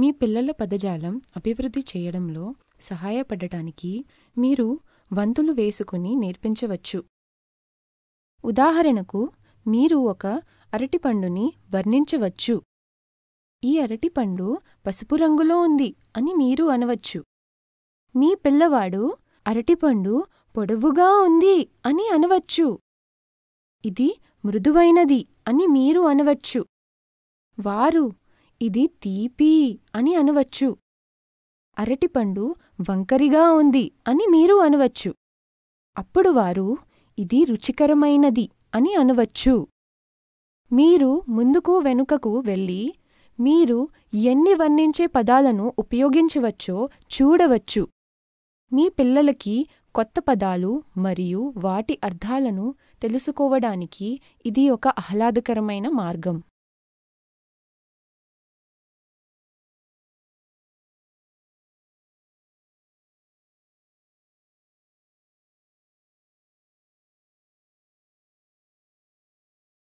మీ పిల్లల పదజాలం అభివృద్ధి చేయడంలో సహాయపడటానికి మీరు వంతులు వేసుకుని నేర్పించవచ్చు ఉదాహరణకు మీరు ఒక అరటిపండుని వర్ణించవచ్చు ఈ అరటిపండు పసుపు రంగులో ఉంది అని మీరు అనవచ్చు మీ పిల్లవాడు అరటిపండు పొడవుగా ఉంది అని అనవచ్చు ఇది మృదువైనది అని మీరు అనవచ్చు వారు ఇది తీపి అని అనవచ్చు అరటిపండు వంకరిగా ఉంది అని మీరు అనవచ్చు అప్పుడు వారు ఇది రుచికరమైనది అని అనవచ్చు మీరు ముందుకు వెనుకకు వెళ్ళి మీరు ఎన్ని వర్ణించే పదాలను ఉపయోగించవచ్చో చూడవచ్చు మీ పిల్లలకి కొత్త పదాలు మరియు వాటి అర్థాలను తెలుసుకోవడానికి ఇది ఒక ఆహ్లాదకరమైన మార్గం